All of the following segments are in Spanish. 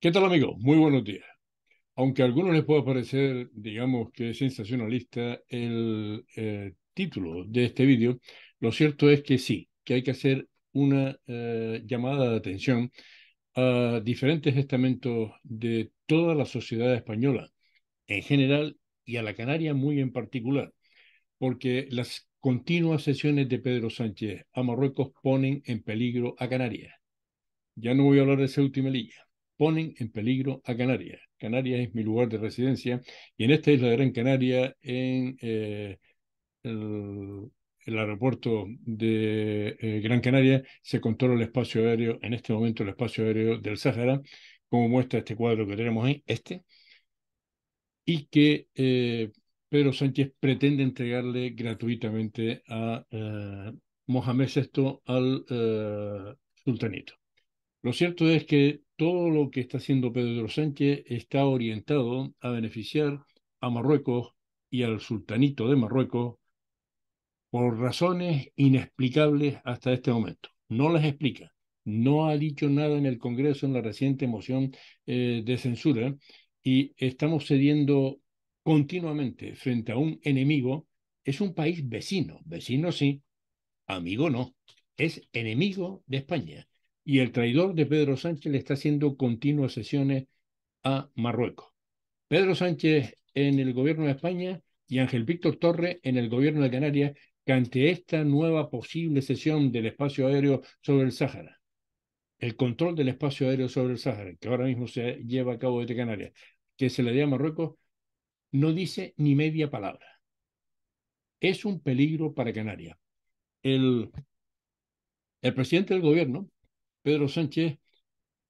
¿Qué tal amigos? Muy buenos días. Aunque a algunos les pueda parecer, digamos que sensacionalista el eh, título de este vídeo, lo cierto es que sí, que hay que hacer una eh, llamada de atención a diferentes estamentos de toda la sociedad española en general y a la Canaria muy en particular, porque las continuas sesiones de Pedro Sánchez a Marruecos ponen en peligro a Canarias. Ya no voy a hablar de Ceuta y Melilla ponen en peligro a Canarias. Canarias es mi lugar de residencia y en esta isla de Gran Canaria, en eh, el, aeropuerto de eh, Gran Canaria, se controla el espacio aéreo, en este momento el espacio aéreo del Sáhara, como muestra este cuadro que tenemos ahí, este, y que eh, Pedro Sánchez pretende entregarle gratuitamente a Mohamed VI al sultanito. Lo cierto es que todo lo que está haciendo Pedro Sánchez está orientado a beneficiar a Marruecos y al sultanito de Marruecos por razones inexplicables hasta este momento. No las explica. No ha dicho nada en el Congreso en la reciente moción eh, de censura y estamos cediendo continuamente frente a un enemigo. Es un país vecino, vecino sí, amigo no, es enemigo de España y el traidor de Pedro Sánchez le está haciendo continuas sesiones a Marruecos. Pedro Sánchez en el gobierno de España y Ángel Víctor Torres en el gobierno de Canarias que ante esta nueva posible sesión del espacio aéreo sobre el Sáhara, el control del espacio aéreo sobre el Sáhara, que ahora mismo se lleva a cabo desde Canarias, que se le dé a Marruecos, no dice ni media palabra. Es un peligro para Canarias. el presidente del gobierno, Pedro Sánchez,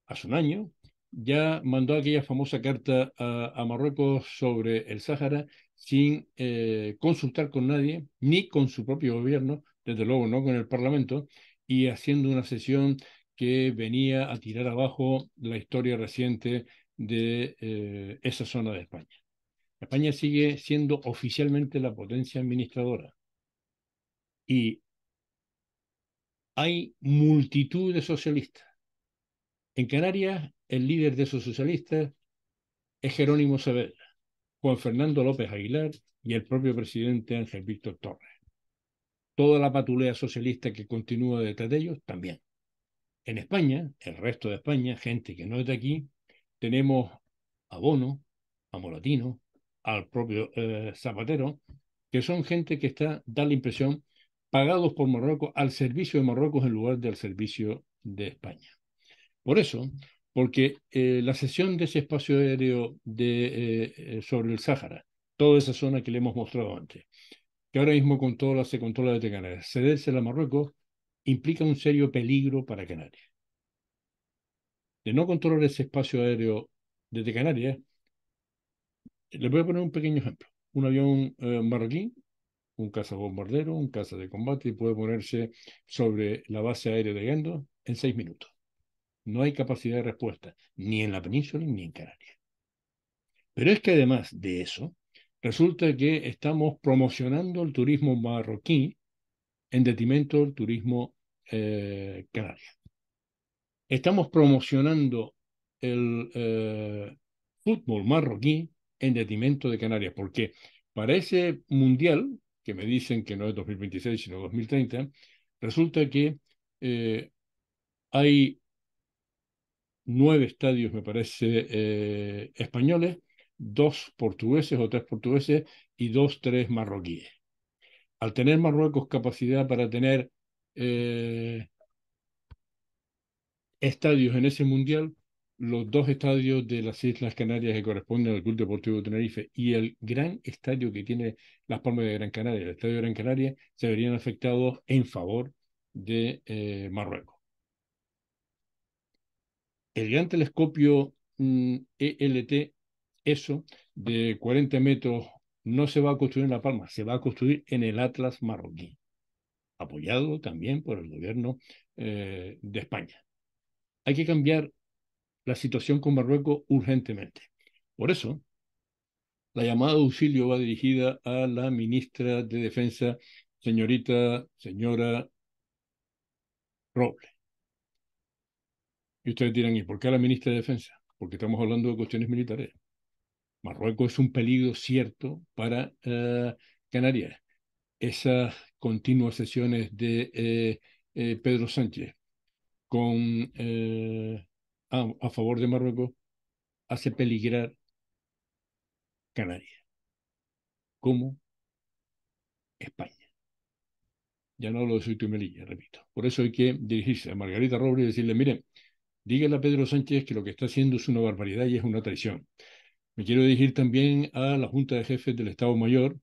hace un año, ya mandó aquella famosa carta a, Marruecos sobre el Sáhara sin eh, consultar con nadie, ni con su propio gobierno, desde luego no con el Parlamento, y haciendo una sesión que venía a tirar abajo la historia reciente de eh, esa zona de España. España sigue siendo oficialmente la potencia administradora y hay multitud de socialistas. En Canarias, el líder de esos socialistas es Jerónimo sever Juan Fernando López Aguilar y el propio presidente Ángel Víctor Torres. Toda la patulea socialista que continúa detrás de ellos también. En España, el resto de España, gente que no es de aquí, tenemos a Bono, a Moratino, al propio eh, Zapatero, que son gente que está, da la impresión pagados por Marruecos al servicio de Marruecos en lugar del servicio de España. Por eso, porque eh, la cesión de ese espacio aéreo de, eh, eh, sobre el Sáhara, toda esa zona que le hemos mostrado antes, que ahora mismo se controla desde Canarias, cedérsela a Marruecos implica un serio peligro para Canarias. De no controlar ese espacio aéreo desde Canarias, les voy a poner un pequeño ejemplo. Un avión marroquí un bombardero, un caza de combate y puede ponerse sobre la base aérea de Gando en seis minutos. No hay capacidad de respuesta, ni en la península ni en Canarias. Pero es que además de eso, resulta que estamos promocionando el turismo marroquí en detrimento del turismo eh, canario. Estamos promocionando el eh, fútbol marroquí en detrimento de Canarias, porque para ese mundial que me dicen que no es 2026, sino 2030, resulta que eh, hay nueve estadios, me parece, eh, españoles, dos portugueses o tres portugueses y dos, tres marroquíes. Al tener Marruecos capacidad para tener eh, estadios en ese mundial, los dos estadios de las Islas Canarias que corresponden al Club Deportivo Tenerife y el gran estadio que tiene Las Palmas de Gran Canaria, el Estadio de Gran Canaria, se verían afectados en favor de eh, Marruecos. El gran telescopio mm, ELT, eso, de 40 metros, no se va a construir en La Palma, se va a construir en el Atlas marroquí, apoyado también por el gobierno eh, de España. Hay que cambiar la situación con Marruecos urgentemente. Por eso, la llamada de auxilio va dirigida a la ministra de Defensa, señorita, señora Roble. Y ustedes dirán, ¿y por qué a la ministra de Defensa? Porque estamos hablando de cuestiones militares. Marruecos es un peligro cierto para eh, Canarias. Esas continuas sesiones de eh, eh, Pedro Sánchez con a, favor de Marruecos hace peligrar Canarias, como España. Ya no hablo de Soy Melilla, repito. Por eso hay que dirigirse a Margarita Robles y decirle, miren, dígale a Pedro Sánchez que lo que está haciendo es una barbaridad y es una traición. Me quiero dirigir también a la Junta de Jefes del Estado Mayor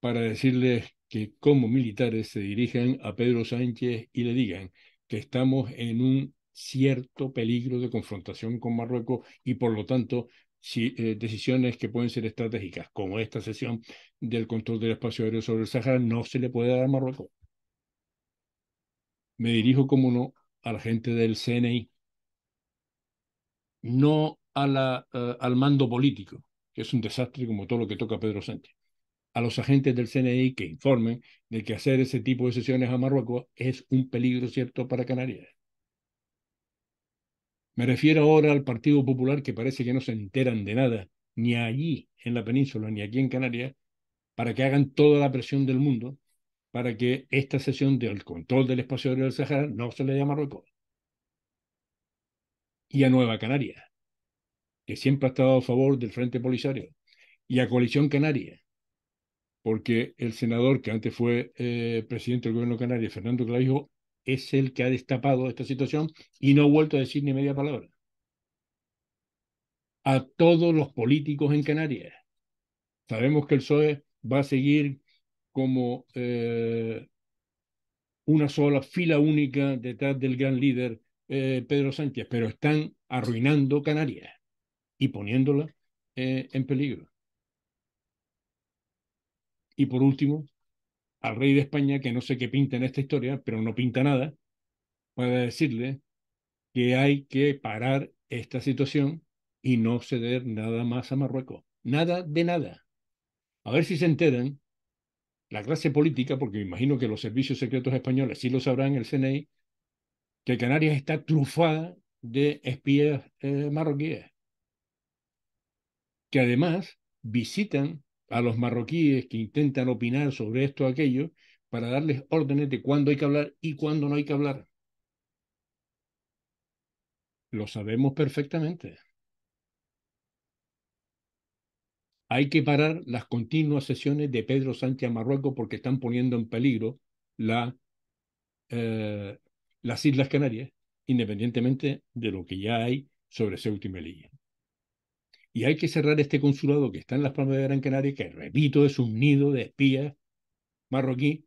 para decirles que como militares se dirijan a Pedro Sánchez y le digan que estamos en un cierto peligro de confrontación con Marruecos y por lo tanto eh, decisiones que pueden ser estratégicas, como esta sesión del control del espacio aéreo sobre el Sahara, no se le puede dar a Marruecos. Me dirijo, como no, a la gente del CNI, no a la, eh, al mando político, que es un desastre como todo lo que toca Pedro Sánchez. A los agentes del CNI que informen de que hacer ese tipo de sesiones a Marruecos es un peligro cierto para Canarias. Me refiero ahora al Partido Popular que parece que no se enteran de nada, ni allí en la península, ni aquí en Canarias, para que hagan toda la presión del mundo para que esta sesión del control del espacio aéreo del Sahara no se le llame a Marruecos. Y a Nueva Canaria, que siempre ha estado a favor del Frente Polisario, y a Coalición Canaria, porque el senador que antes fue eh, presidente del gobierno canario, Fernando Clavijo, es el que ha destapado esta situación y no ha vuelto a decir ni media palabra. A todos los políticos en Canarias. Sabemos que el PSOE va a seguir como eh, una sola fila única detrás del gran líder eh, Pedro Sánchez, pero están arruinando Canarias y poniéndola eh, en peligro. Y por último, al rey de España, que no sé qué pinta en esta historia, pero no pinta nada, pueda decirle que hay que parar esta situación y no ceder nada más a Marruecos. Nada de nada. A ver si se enteran la clase política, porque me imagino que los servicios secretos españoles sí lo sabrán, el CNI, que Canarias está trufada de espías eh, marroquíes, que además visitan a los marroquíes que intentan opinar sobre esto o aquello para darles órdenes de cuándo hay que hablar y cuándo no hay que hablar. Lo sabemos perfectamente. Hay que parar las continuas sesiones de Pedro Sánchez a Marruecos porque están poniendo en peligro la, eh, las Islas Canarias, independientemente de lo que ya hay sobre Ceuta y Melilla. Y hay que cerrar este consulado que está en las Palmas de Gran Canaria, que repito, es un nido de espías marroquí,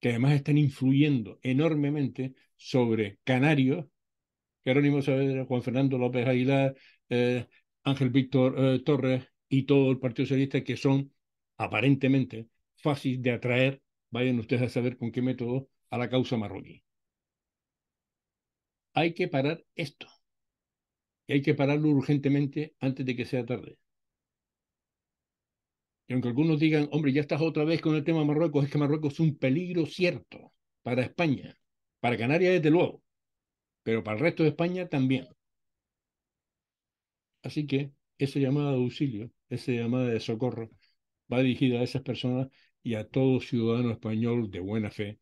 que además están influyendo enormemente sobre canarios, Jerónimo Saavedra, eh, Juan Fernando López Aguilar, eh, Ángel Víctor eh, Torres y todo el Partido Socialista, que son aparentemente fáciles de atraer, vayan ustedes a saber con qué método, a la causa marroquí. Hay que parar esto y hay que pararlo urgentemente antes de que sea tarde. Y aunque algunos digan, hombre, ya estás otra vez con el tema de Marruecos, es que Marruecos es un peligro cierto para España, para Canarias desde luego, pero para el resto de España también. Así que esa llamada de auxilio, esa llamada de socorro, va dirigida a esas personas y a todo ciudadano español de buena fe,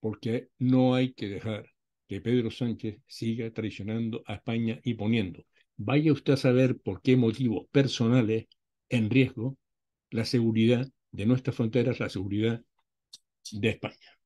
porque no hay que dejar que Pedro Sánchez siga traicionando a España y poniendo, vaya usted a saber por qué motivos personales, en riesgo la seguridad de nuestras fronteras, la seguridad de España.